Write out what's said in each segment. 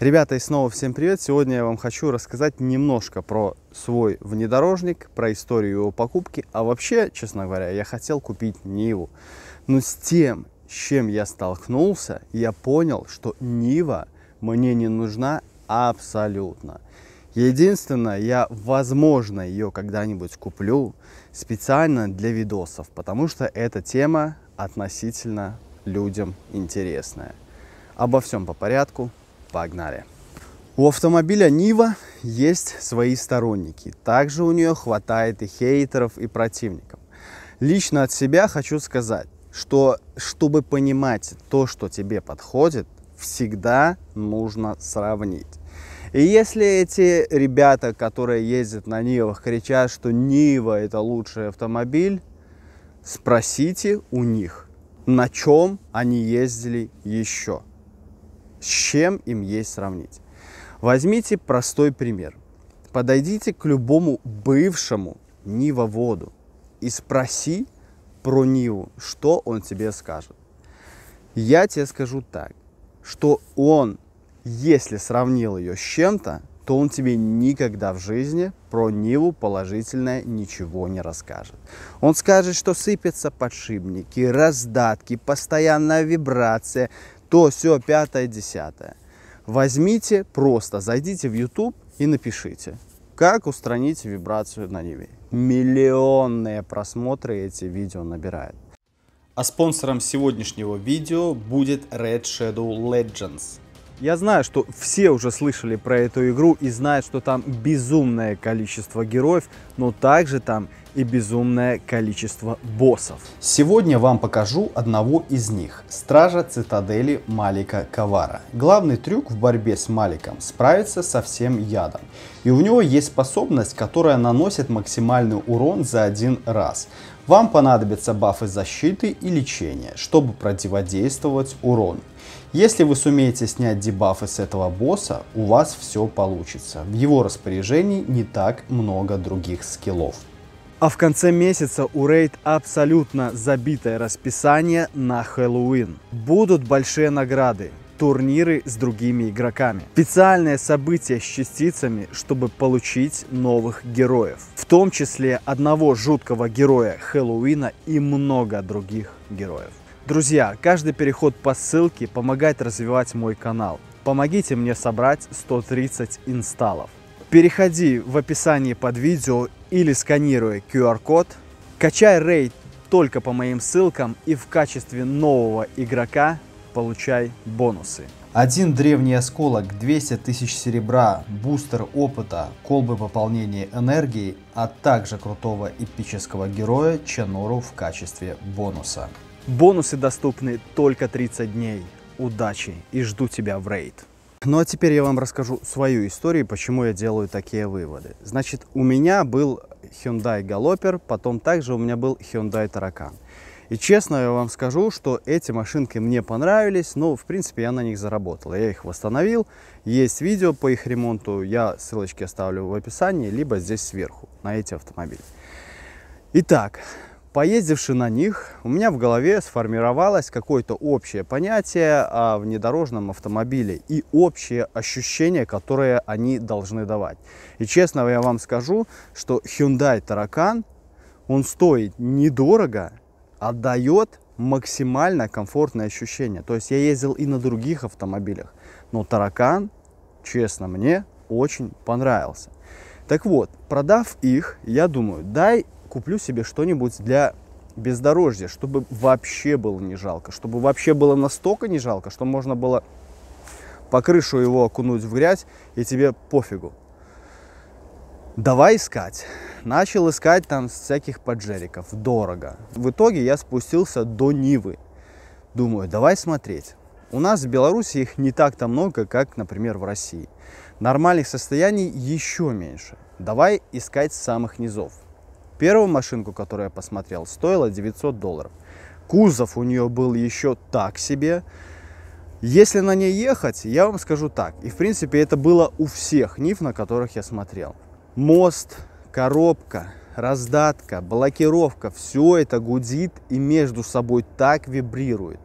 Ребята, и снова всем привет! Сегодня я вам хочу рассказать немножко про свой внедорожник, про историю его покупки, а вообще, честно говоря, я хотел купить Ниву. Но с тем, с чем я столкнулся, я понял, что Нива мне не нужна абсолютно. Единственное, я, возможно, ее когда-нибудь куплю специально для видосов, потому что эта тема относительно людям интересная. Обо всем по порядку, Погнали. У автомобиля Нива есть свои сторонники. Также у нее хватает и хейтеров, и противников. Лично от себя хочу сказать, что чтобы понимать то, что тебе подходит, всегда нужно сравнить. И если эти ребята, которые ездят на Нивах, кричат, что Нива это лучший автомобиль, спросите у них, на чем они ездили еще с чем им есть сравнить. Возьмите простой пример. Подойдите к любому бывшему Нивоводу и спроси про Ниву, что он тебе скажет. Я тебе скажу так, что он, если сравнил ее с чем-то, то он тебе никогда в жизни про Ниву положительное ничего не расскажет. Он скажет, что сыпятся подшипники, раздатки, постоянная вибрация, то, все, пятое, десятое. Возьмите просто, зайдите в YouTube и напишите, как устранить вибрацию на Ниве. Миллионные просмотры эти видео набирают. А спонсором сегодняшнего видео будет Red Shadow Legends. Я знаю, что все уже слышали про эту игру и знают, что там безумное количество героев, но также там и безумное количество боссов. Сегодня вам покажу одного из них – Стража Цитадели Малика Кавара. Главный трюк в борьбе с Маликом – справиться со всем ядом. И у него есть способность, которая наносит максимальный урон за один раз. Вам понадобятся бафы защиты и лечения, чтобы противодействовать урону. Если вы сумеете снять дебафы с этого босса, у вас все получится. В его распоряжении не так много других скиллов. А в конце месяца у Рейд абсолютно забитое расписание на Хэллоуин. Будут большие награды, турниры с другими игроками. Специальное событие с частицами, чтобы получить новых героев. В том числе одного жуткого героя Хэллоуина и много других героев. Друзья, каждый переход по ссылке помогает развивать мой канал. Помогите мне собрать 130 инсталлов. Переходи в описание под видео или сканируя QR-код, качай рейд только по моим ссылкам и в качестве нового игрока получай бонусы. Один древний осколок, 200 тысяч серебра, бустер опыта, колбы пополнения энергии, а также крутого эпического героя Ченору в качестве бонуса. Бонусы доступны только 30 дней. Удачи и жду тебя в рейд. Ну а теперь я вам расскажу свою историю, почему я делаю такие выводы. Значит, у меня был Hyundai Galloper, потом также у меня был Hyundai Таракан. И честно я вам скажу, что эти машинки мне понравились, но в принципе я на них заработал. Я их восстановил, есть видео по их ремонту, я ссылочки оставлю в описании, либо здесь сверху, на эти автомобили. Итак, Поездивши на них, у меня в голове сформировалось какое-то общее понятие о внедорожном автомобиле и общее ощущение, которое они должны давать. И честно я вам скажу, что Hyundai Tarakan, он стоит недорого, а дает максимально комфортное ощущение. То есть я ездил и на других автомобилях, но Таракан, честно, мне очень понравился. Так вот, продав их, я думаю, дай куплю себе что-нибудь для бездорожья, чтобы вообще было не жалко, чтобы вообще было настолько не жалко, что можно было по крышу его окунуть в грязь, и тебе пофигу. Давай искать. Начал искать там всяких поджериков, дорого. В итоге я спустился до Нивы. Думаю, давай смотреть. У нас в Беларуси их не так-то много, как, например, в России. Нормальных состояний еще меньше. Давай искать самых низов. Первую машинку, которую я посмотрел, стоила 900 долларов. Кузов у нее был еще так себе. Если на ней ехать, я вам скажу так. И в принципе это было у всех НИФ, на которых я смотрел. Мост, коробка, раздатка, блокировка, все это гудит и между собой так вибрирует,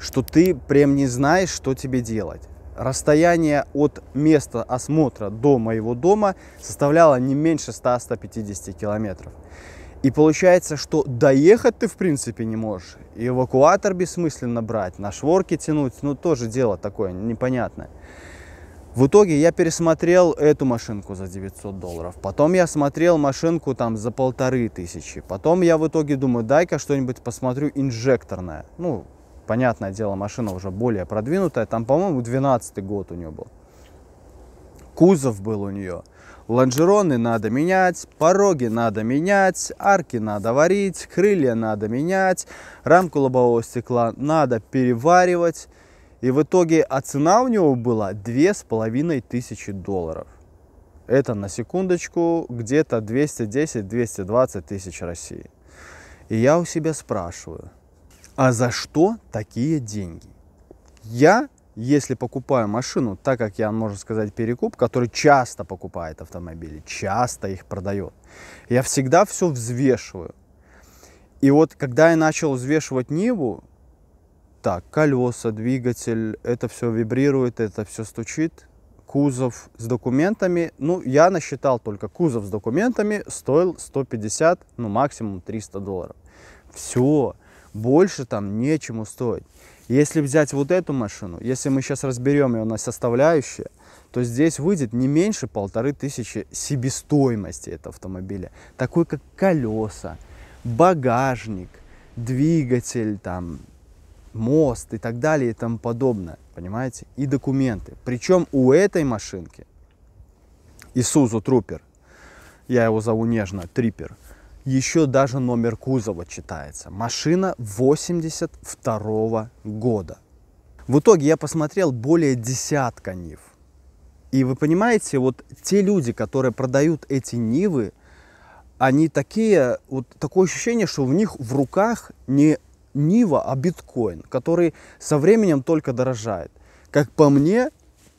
что ты прям не знаешь, что тебе делать расстояние от места осмотра до моего дома составляло не меньше 100-150 километров. И получается, что доехать ты в принципе не можешь. И эвакуатор бессмысленно брать, на шворке тянуть, ну тоже дело такое непонятное. В итоге я пересмотрел эту машинку за 900 долларов, потом я смотрел машинку там за полторы тысячи, потом я в итоге думаю, дай-ка что-нибудь посмотрю инжекторное, ну, понятное дело, машина уже более продвинутая. Там, по-моему, 12 год у нее был. Кузов был у нее. Лонжероны надо менять, пороги надо менять, арки надо варить, крылья надо менять, рамку лобового стекла надо переваривать. И в итоге, а цена у него была половиной тысячи долларов. Это на секундочку где-то 210-220 тысяч России. И я у себя спрашиваю, а за что такие деньги? Я, если покупаю машину, так как я, можно сказать, перекуп, который часто покупает автомобили, часто их продает, я всегда все взвешиваю. И вот когда я начал взвешивать Ниву, так, колеса, двигатель, это все вибрирует, это все стучит, кузов с документами, ну, я насчитал только кузов с документами, стоил 150, ну, максимум 300 долларов. Все, больше там нечему стоить. Если взять вот эту машину, если мы сейчас разберем ее на составляющие, то здесь выйдет не меньше полторы тысячи себестоимости этого автомобиля. Такой как колеса, багажник, двигатель, там, мост и так далее и тому подобное, понимаете? И документы. Причем у этой машинки Isuzu Trooper, я его зову нежно Трипер – еще даже номер кузова читается. Машина 82 -го года. В итоге я посмотрел более десятка Нив. И вы понимаете, вот те люди, которые продают эти Нивы, они такие, вот такое ощущение, что в них в руках не Нива, а биткоин, который со временем только дорожает. Как по мне,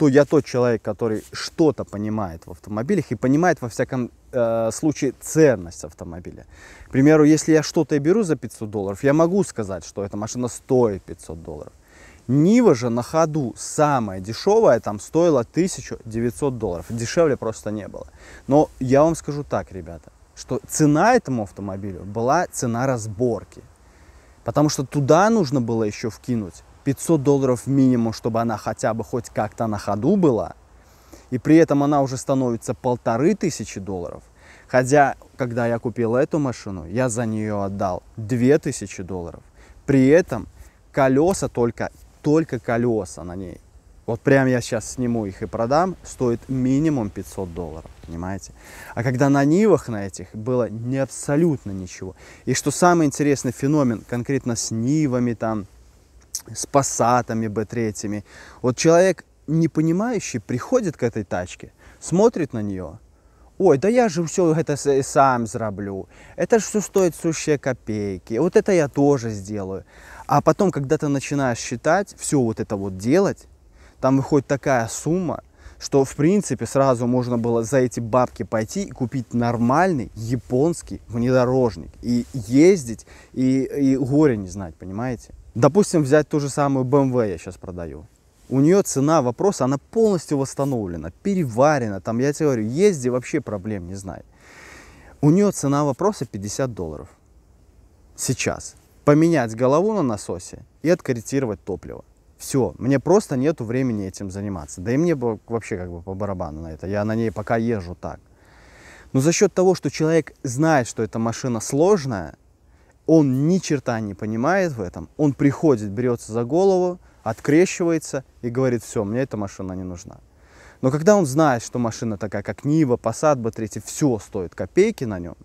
то я тот человек, который что-то понимает в автомобилях и понимает во всяком э, случае ценность автомобиля. К примеру, если я что-то беру за 500 долларов, я могу сказать, что эта машина стоит 500 долларов. Нива же на ходу самая дешевая там стоила 1900 долларов. Дешевле просто не было. Но я вам скажу так, ребята, что цена этому автомобилю была цена разборки. Потому что туда нужно было еще вкинуть 500 долларов минимум, чтобы она хотя бы хоть как-то на ходу была, и при этом она уже становится полторы тысячи долларов. Хотя, когда я купил эту машину, я за нее отдал 2000 долларов. При этом колеса только, только колеса на ней. Вот прям я сейчас сниму их и продам, стоит минимум 500 долларов, понимаете? А когда на Нивах на этих было не абсолютно ничего. И что самый интересный феномен конкретно с Нивами там, с пассатами B3. Вот человек, не понимающий, приходит к этой тачке, смотрит на нее, ой, да я же все это э, сам зараблю, это же все стоит сущие копейки, вот это я тоже сделаю. А потом, когда ты начинаешь считать, все вот это вот делать, там выходит такая сумма, что в принципе сразу можно было за эти бабки пойти и купить нормальный японский внедорожник и ездить и, и горе не знать, понимаете? Допустим, взять ту же самую BMW эм я сейчас продаю. У нее цена вопроса, она полностью восстановлена, переварена. Там, я тебе говорю, езди, вообще проблем не знаю. У нее цена вопроса 50 долларов. Сейчас. Поменять голову на насосе и откорректировать топливо. Все, мне просто нету времени этим заниматься. Да и мне вообще как бы по барабану на это. Я на ней пока езжу так. Но за счет того, что человек знает, что эта машина сложная, он ни черта не понимает в этом, он приходит, берется за голову, открещивается и говорит, все, мне эта машина не нужна. Но когда он знает, что машина такая, как Нива, Passat, B3, все стоит копейки на нем,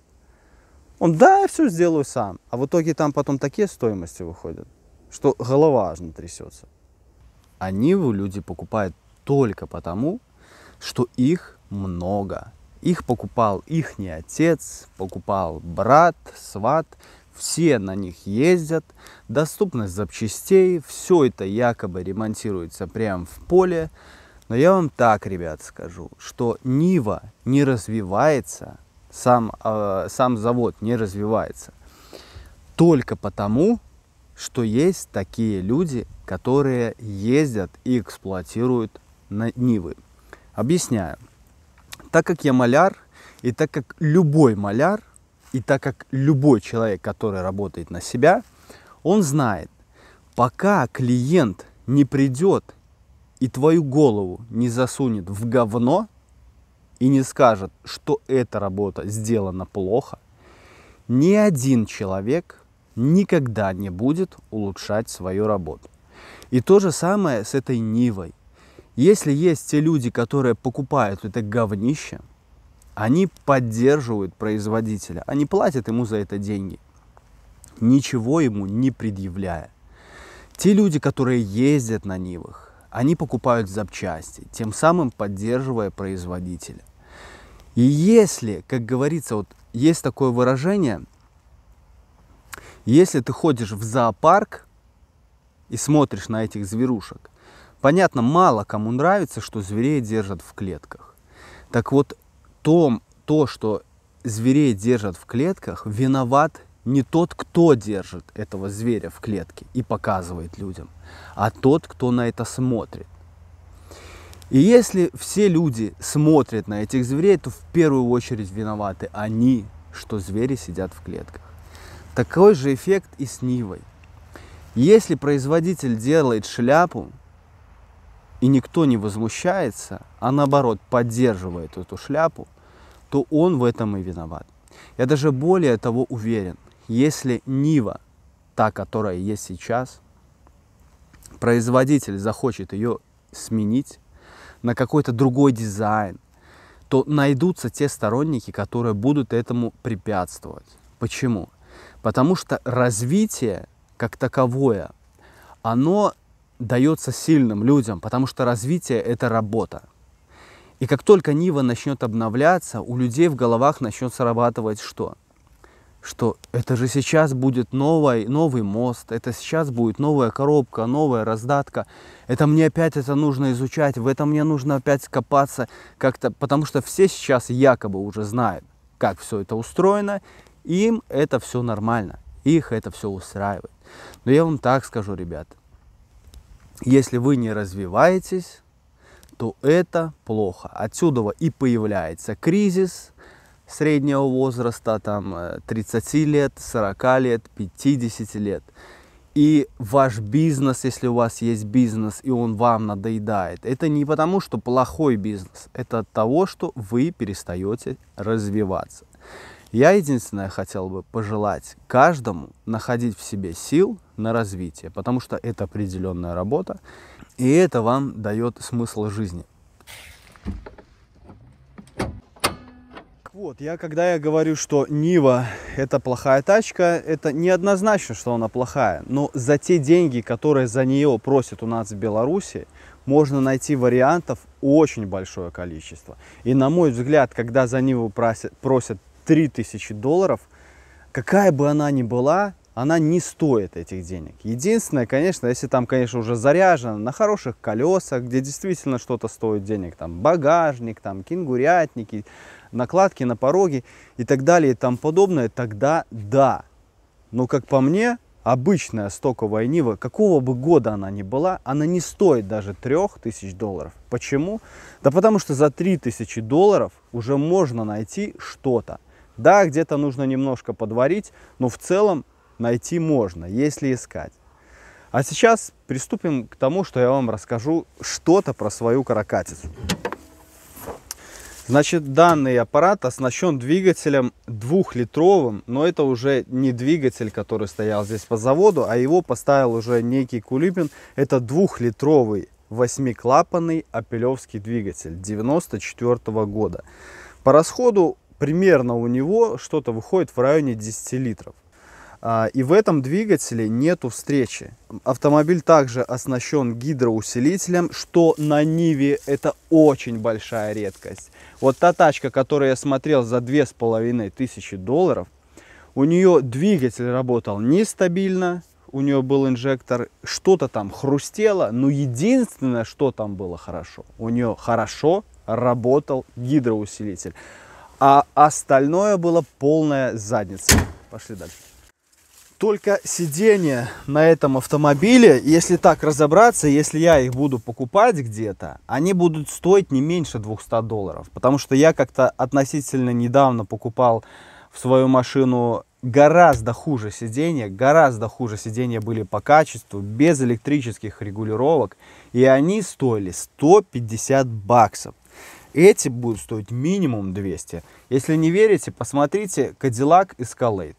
он, да, я все сделаю сам. А в итоге там потом такие стоимости выходят, что голова аж трясется. А Ниву люди покупают только потому, что их много. Их покупал их не отец, покупал брат, сват все на них ездят, доступность запчастей, все это якобы ремонтируется прямо в поле. Но я вам так, ребят, скажу, что Нива не развивается, сам, э, сам завод не развивается, только потому, что есть такие люди, которые ездят и эксплуатируют на Нивы. Объясняю. Так как я маляр, и так как любой маляр и так как любой человек, который работает на себя, он знает, пока клиент не придет и твою голову не засунет в говно и не скажет, что эта работа сделана плохо, ни один человек никогда не будет улучшать свою работу. И то же самое с этой Нивой. Если есть те люди, которые покупают это говнище – они поддерживают производителя, они платят ему за это деньги, ничего ему не предъявляя. Те люди, которые ездят на Нивах, они покупают запчасти, тем самым поддерживая производителя. И если, как говорится, вот есть такое выражение, если ты ходишь в зоопарк и смотришь на этих зверушек, понятно, мало кому нравится, что зверей держат в клетках. Так вот, том, то, что зверей держат в клетках, виноват не тот, кто держит этого зверя в клетке и показывает людям, а тот, кто на это смотрит. И если все люди смотрят на этих зверей, то в первую очередь виноваты они, что звери сидят в клетках. Такой же эффект и с Нивой. Если производитель делает шляпу, и никто не возмущается, а наоборот поддерживает эту шляпу, то он в этом и виноват. Я даже более того уверен, если Нива, та, которая есть сейчас, производитель захочет ее сменить на какой-то другой дизайн, то найдутся те сторонники, которые будут этому препятствовать. Почему? Потому что развитие как таковое, оно дается сильным людям, потому что развитие – это работа. И как только Нива начнет обновляться, у людей в головах начнет срабатывать что? Что это же сейчас будет новый, новый мост, это сейчас будет новая коробка, новая раздатка. Это мне опять это нужно изучать, в этом мне нужно опять копаться как-то, потому что все сейчас якобы уже знают, как все это устроено, им это все нормально, их это все устраивает. Но я вам так скажу, ребят, если вы не развиваетесь, то это плохо. Отсюда и появляется кризис среднего возраста, там 30 э, лет, 40 лет, 50 лет. И ваш бизнес, если у вас есть бизнес, и он вам надоедает, это не потому, что плохой бизнес, это от того, что вы перестаете развиваться. Я единственное хотел бы пожелать каждому находить в себе сил на развитие, потому что это определенная работа, и это вам дает смысл жизни. Вот, я когда я говорю, что Нива это плохая тачка, это неоднозначно, что она плохая. Но за те деньги, которые за нее просят у нас в Беларуси, можно найти вариантов очень большое количество. И на мой взгляд, когда за Ниву просят, просят 3000 долларов, какая бы она ни была, она не стоит этих денег. Единственное, конечно, если там, конечно, уже заряжено на хороших колесах, где действительно что-то стоит денег, там багажник, там кенгурятники, накладки на пороги и так далее и тому подобное, тогда да. Но, как по мне, обычная стоковая Нива, какого бы года она ни была, она не стоит даже 3000 долларов. Почему? Да потому что за 3000 долларов уже можно найти что-то. Да, где-то нужно немножко подварить, но в целом найти можно, если искать. А сейчас приступим к тому, что я вам расскажу что-то про свою каракатицу. Значит, данный аппарат оснащен двигателем двухлитровым, но это уже не двигатель, который стоял здесь по заводу, а его поставил уже некий Кулибин. Это двухлитровый восьмиклапанный апелевский двигатель 94 -го года. По расходу примерно у него что-то выходит в районе 10 литров. А, и в этом двигателе нету встречи. Автомобиль также оснащен гидроусилителем, что на Ниве это очень большая редкость. Вот та тачка, которую я смотрел за 2500 долларов, у нее двигатель работал нестабильно, у нее был инжектор, что-то там хрустело, но единственное, что там было хорошо, у нее хорошо работал гидроусилитель, а остальное было полная задница. Пошли дальше. Только сиденье на этом автомобиле, если так разобраться, если я их буду покупать где-то, они будут стоить не меньше 200 долларов. Потому что я как-то относительно недавно покупал в свою машину гораздо хуже сиденья, гораздо хуже сиденья были по качеству, без электрических регулировок, и они стоили 150 баксов. Эти будут стоить минимум 200. Если не верите, посмотрите Cadillac Escalade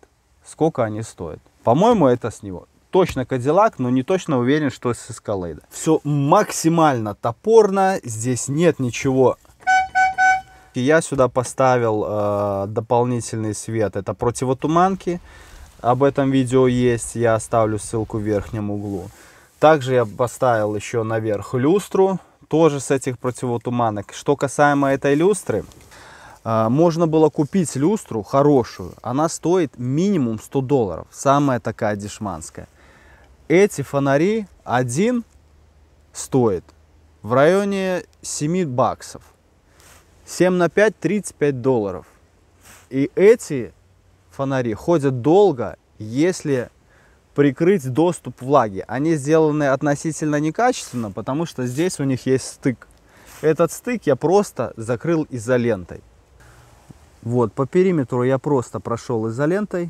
сколько они стоят. По-моему, это с него. Точно Кадиллак, но не точно уверен, что с Эскалейда. Все максимально топорно, здесь нет ничего и я сюда поставил э, дополнительный свет. Это противотуманки. Об этом видео есть. Я оставлю ссылку в верхнем углу. Также я поставил еще наверх люстру. Тоже с этих противотуманок. Что касаемо этой люстры, а, можно было купить люстру хорошую. Она стоит минимум 100 долларов. Самая такая дешманская. Эти фонари один стоит в районе 7 баксов. 7 на 5 – 35 долларов. И эти фонари ходят долго, если прикрыть доступ влаги. Они сделаны относительно некачественно, потому что здесь у них есть стык. Этот стык я просто закрыл изолентой. Вот, по периметру я просто прошел изолентой,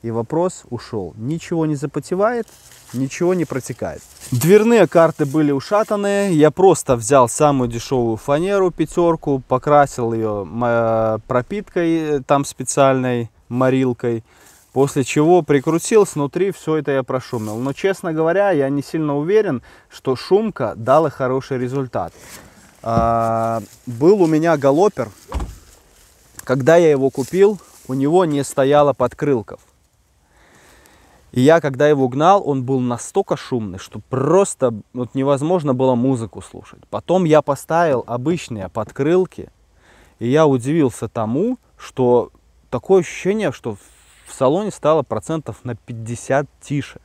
и вопрос ушел. Ничего не запотевает, ничего не протекает. Дверные карты были ушатаны. Я просто взял самую дешевую фанеру, пятерку, покрасил ее э, пропиткой э, там специальной, морилкой. После чего прикрутил, снутри все это я прошумил. Но, честно говоря, я не сильно уверен, что шумка дала хороший результат. А, был у меня галопер когда я его купил, у него не стояло подкрылков. И я, когда его гнал, он был настолько шумный, что просто вот, невозможно было музыку слушать. Потом я поставил обычные подкрылки, и я удивился тому, что такое ощущение, что в салоне стало процентов на 50 тише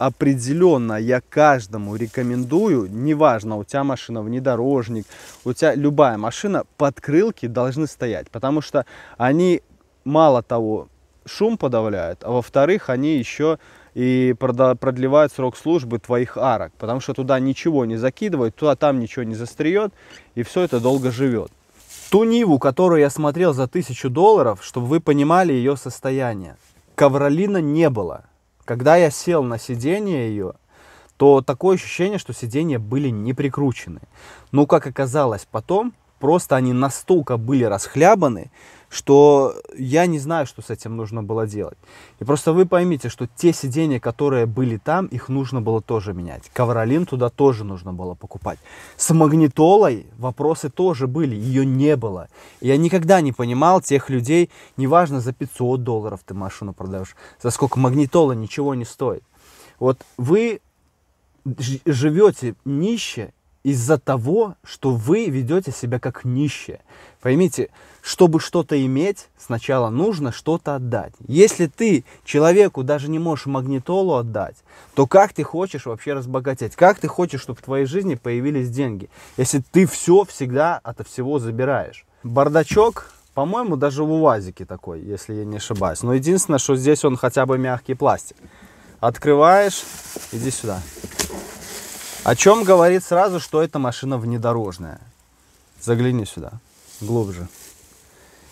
определенно я каждому рекомендую, неважно, у тебя машина внедорожник, у тебя любая машина, подкрылки должны стоять, потому что они мало того шум подавляют, а во-вторых, они еще и продлевают срок службы твоих арок, потому что туда ничего не закидывают, туда там ничего не застреет, и все это долго живет. Ту Ниву, которую я смотрел за тысячу долларов, чтобы вы понимали ее состояние, ковролина не было. Когда я сел на сиденье ее, то такое ощущение, что сиденья были не прикручены. Но, как оказалось потом, Просто они настолько были расхлябаны, что я не знаю, что с этим нужно было делать. И просто вы поймите, что те сиденья, которые были там, их нужно было тоже менять. Ковролин туда тоже нужно было покупать. С магнитолой вопросы тоже были, ее не было. я никогда не понимал тех людей, неважно, за 500 долларов ты машину продаешь, за сколько магнитола ничего не стоит. Вот вы живете нище из-за того, что вы ведете себя как нищие. Поймите, чтобы что-то иметь, сначала нужно что-то отдать. Если ты человеку даже не можешь магнитолу отдать, то как ты хочешь вообще разбогатеть? Как ты хочешь, чтобы в твоей жизни появились деньги, если ты все всегда ото всего забираешь? Бардачок, по-моему, даже в УАЗике такой, если я не ошибаюсь. Но единственное, что здесь он хотя бы мягкий пластик. Открываешь, иди сюда. О чем говорит сразу, что эта машина внедорожная. Загляни сюда, глубже.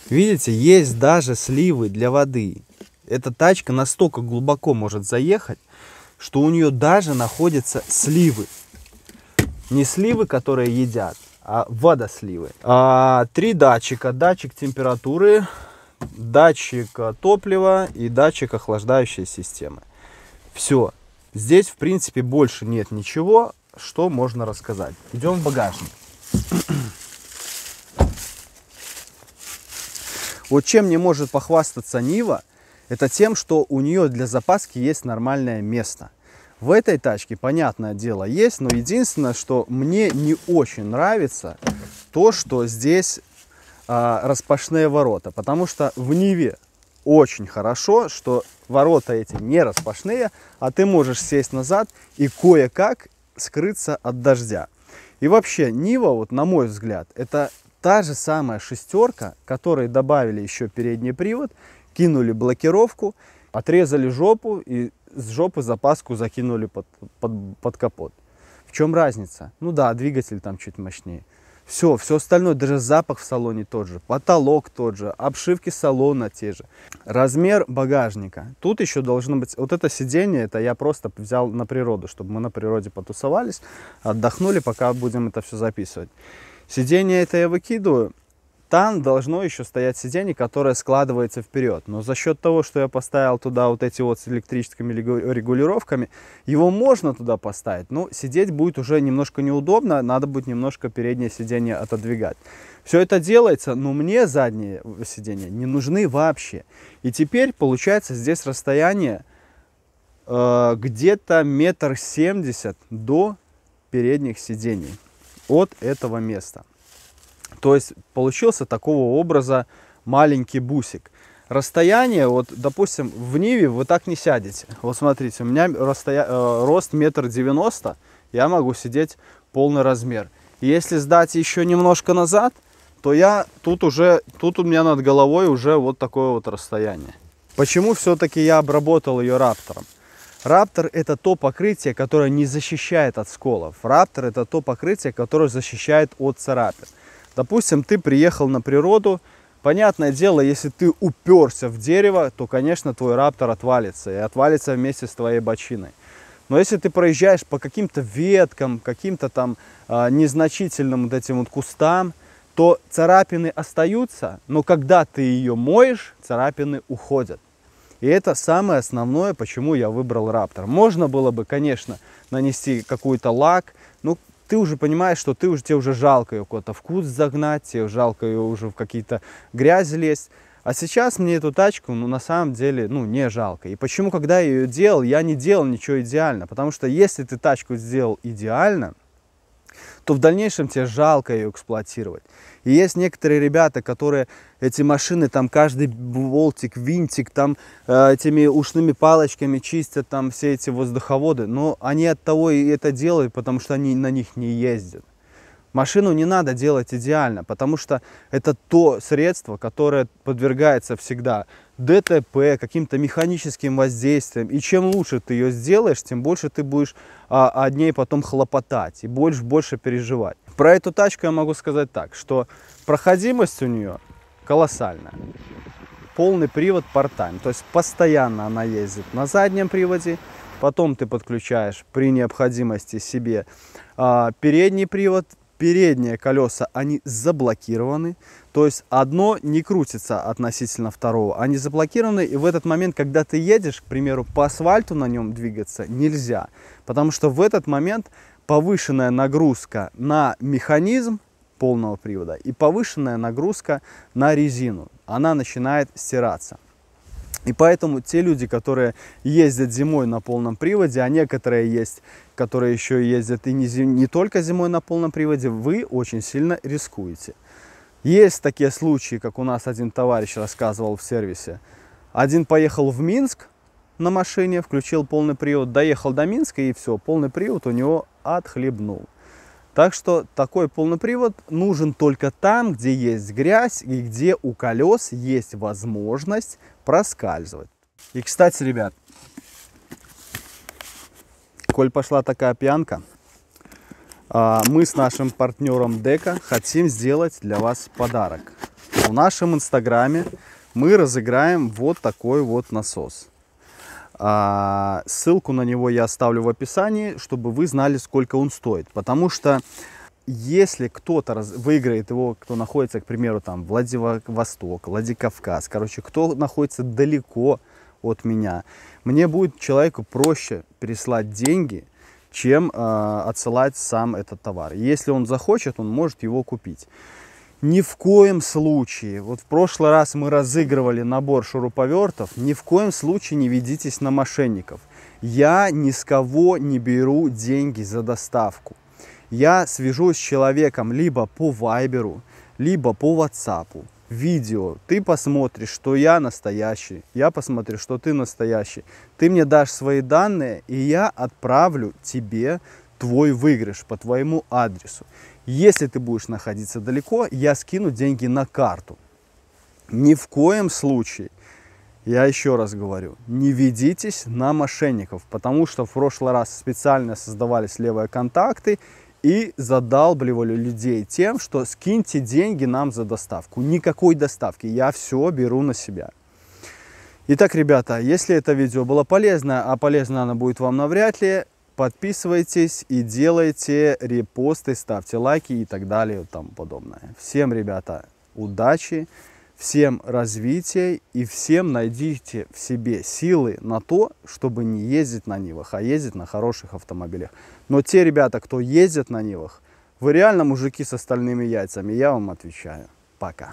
Видите, есть даже сливы для воды. Эта тачка настолько глубоко может заехать, что у нее даже находятся сливы. Не сливы, которые едят, а водосливы. А, три датчика. Датчик температуры, датчик топлива и датчик охлаждающей системы. Все. Здесь, в принципе, больше нет ничего что можно рассказать. Идем в багажник. Вот чем не может похвастаться Нива, это тем, что у нее для запаски есть нормальное место. В этой тачке, понятное дело, есть, но единственное, что мне не очень нравится, то, что здесь э, распашные ворота. Потому что в Ниве очень хорошо, что ворота эти не распашные, а ты можешь сесть назад и кое-как скрыться от дождя. И вообще, Нива, вот на мой взгляд, это та же самая шестерка, которой добавили еще передний привод, кинули блокировку, отрезали жопу и с жопы запаску закинули под, под, под капот. В чем разница? Ну да, двигатель там чуть мощнее. Все, все остальное, даже запах в салоне тот же, потолок тот же, обшивки салона те же. Размер багажника. Тут еще должно быть, вот это сиденье, это я просто взял на природу, чтобы мы на природе потусовались, отдохнули, пока будем это все записывать. Сиденье это я выкидываю, там должно еще стоять сиденье, которое складывается вперед. Но за счет того, что я поставил туда вот эти вот с электрическими регулировками, его можно туда поставить. Но сидеть будет уже немножко неудобно, надо будет немножко переднее сиденье отодвигать. Все это делается, но мне задние сиденья не нужны вообще. И теперь получается здесь расстояние э, где-то метр семьдесят до передних сидений от этого места. То есть получился такого образа маленький бусик. Расстояние, вот, допустим, в Ниве вы так не сядете. Вот смотрите, у меня расстоя... Э, рост метр девяносто, я могу сидеть полный размер. если сдать еще немножко назад, то я тут уже, тут у меня над головой уже вот такое вот расстояние. Почему все-таки я обработал ее раптором? Раптор это то покрытие, которое не защищает от сколов. Раптор это то покрытие, которое защищает от царапин. Допустим, ты приехал на природу, понятное дело, если ты уперся в дерево, то, конечно, твой раптор отвалится, и отвалится вместе с твоей бочиной. Но если ты проезжаешь по каким-то веткам, каким-то там э, незначительным вот этим вот кустам, то царапины остаются, но когда ты ее моешь, царапины уходят. И это самое основное, почему я выбрал Раптор. Можно было бы, конечно, нанести какой-то лак, ты уже понимаешь, что ты уже, тебе уже жалко ее куда-то вкус загнать, тебе жалко ее уже в какие-то грязи лезть. А сейчас мне эту тачку, ну, на самом деле, ну, не жалко. И почему, когда я ее делал, я не делал ничего идеально? Потому что если ты тачку сделал идеально, то в дальнейшем тебе жалко ее эксплуатировать. И есть некоторые ребята, которые эти машины, там каждый болтик, винтик, там э, этими ушными палочками чистят там все эти воздуховоды. Но они от того и это делают, потому что они на них не ездят. Машину не надо делать идеально, потому что это то средство, которое подвергается всегда ДТП, каким-то механическим воздействием. И чем лучше ты ее сделаешь, тем больше ты будешь а, о ней потом хлопотать и больше, больше переживать. Про эту тачку я могу сказать так, что проходимость у нее колоссальная. Полный привод part то есть постоянно она ездит на заднем приводе, потом ты подключаешь при необходимости себе а, передний привод, передние колеса, они заблокированы, то есть одно не крутится относительно второго, они заблокированы, и в этот момент, когда ты едешь, к примеру, по асфальту на нем двигаться нельзя, потому что в этот момент повышенная нагрузка на механизм полного привода и повышенная нагрузка на резину, она начинает стираться. И поэтому те люди, которые ездят зимой на полном приводе, а некоторые есть, которые еще ездят и не, зим, не только зимой на полном приводе, вы очень сильно рискуете. Есть такие случаи, как у нас один товарищ рассказывал в сервисе. Один поехал в Минск на машине, включил полный привод, доехал до Минска и все, полный привод у него отхлебнул. Так что такой полный привод нужен только там, где есть грязь и где у колес есть возможность проскальзывать. И, кстати, ребят, коль пошла такая пьянка, а, мы с нашим партнером Дека хотим сделать для вас подарок. В нашем инстаграме мы разыграем вот такой вот насос. А, ссылку на него я оставлю в описании, чтобы вы знали, сколько он стоит. Потому что если кто-то раз... выиграет его, кто находится, к примеру, там, Владивосток, Владикавказ, короче, кто находится далеко от меня, мне будет человеку проще переслать деньги, чем э, отсылать сам этот товар. Если он захочет, он может его купить. Ни в коем случае, вот в прошлый раз мы разыгрывали набор шуруповертов, ни в коем случае не ведитесь на мошенников. Я ни с кого не беру деньги за доставку я свяжусь с человеком либо по Вайберу, либо по WhatsApp, видео, ты посмотришь, что я настоящий, я посмотрю, что ты настоящий, ты мне дашь свои данные, и я отправлю тебе твой выигрыш по твоему адресу. Если ты будешь находиться далеко, я скину деньги на карту. Ни в коем случае, я еще раз говорю, не ведитесь на мошенников, потому что в прошлый раз специально создавались левые контакты, и задалбливали людей тем, что скиньте деньги нам за доставку. Никакой доставки, я все беру на себя. Итак, ребята, если это видео было полезно, а полезно оно будет вам навряд ли, подписывайтесь и делайте репосты, ставьте лайки и так далее и тому подобное. Всем, ребята, удачи! всем развития и всем найдите в себе силы на то, чтобы не ездить на Нивах, а ездить на хороших автомобилях. Но те ребята, кто ездит на Нивах, вы реально мужики с остальными яйцами, я вам отвечаю. Пока.